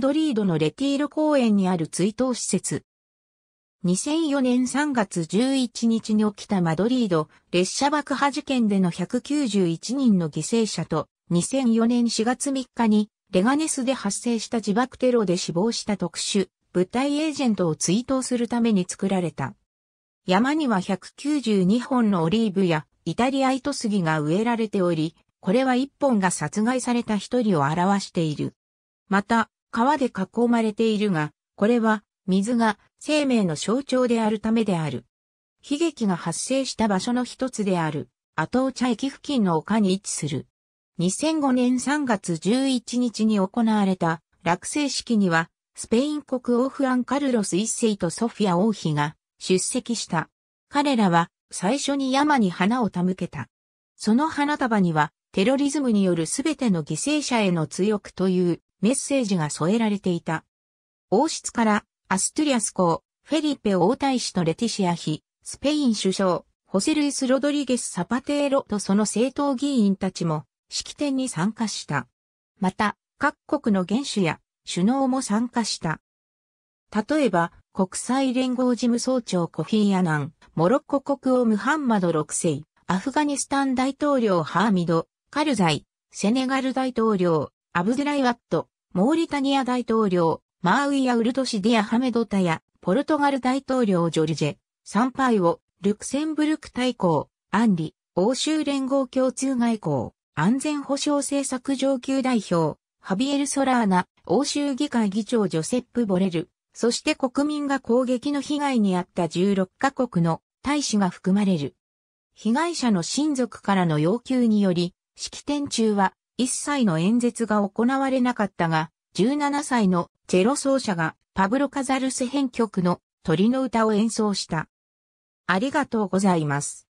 ドリードのレティール公園にある追悼施設。2004年3月11日に起きたマドリード列車爆破事件での191人の犠牲者と2004年4月3日にレガネスで発生した自爆テロで死亡した特殊部隊エージェントを追悼するために作られた。山には192本のオリーブやイタリア糸杉が植えられており、これは1本が殺害された1人を表している。また、川で囲まれているが、これは水が生命の象徴であるためである。悲劇が発生した場所の一つである、アトーチャ駅付近の丘に位置する。2005年3月11日に行われた落成式には、スペイン国王フアンカルロス一世とソフィア王妃が出席した。彼らは最初に山に花を手向けた。その花束にはテロリズムによる全ての犠牲者への強くというメッセージが添えられていた。王室からアストゥリアス公、フェリペ王太子とレティシア妃、スペイン首相、ホセルイス・ロドリゲス・サパテーロとその政党議員たちも式典に参加した。また、各国の元首や首脳も参加した。例えば、国際連合事務総長コフィー・アナン、モロッコ国王ムハンマド6世、アフガニスタン大統領ハーミド、カルザイ、セネガル大統領、アブドゥライワット、モーリタニア大統領、マーウィア・ウルトシディア・ハメドタや、ポルトガル大統領ジョルジェ、サンパイオ、ルクセンブルク大公、アンリ、欧州連合共通外交、安全保障政策上級代表、ハビエル・ソラーナ、欧州議会議長ジョセップ・ボレル、そして国民が攻撃の被害に遭った16カ国の大使が含まれる。被害者の親族からの要求により、式典中は一切の演説が行われなかったが、17歳のチェロ奏者がパブロ・カザルス編曲の鳥の歌を演奏した。ありがとうございます。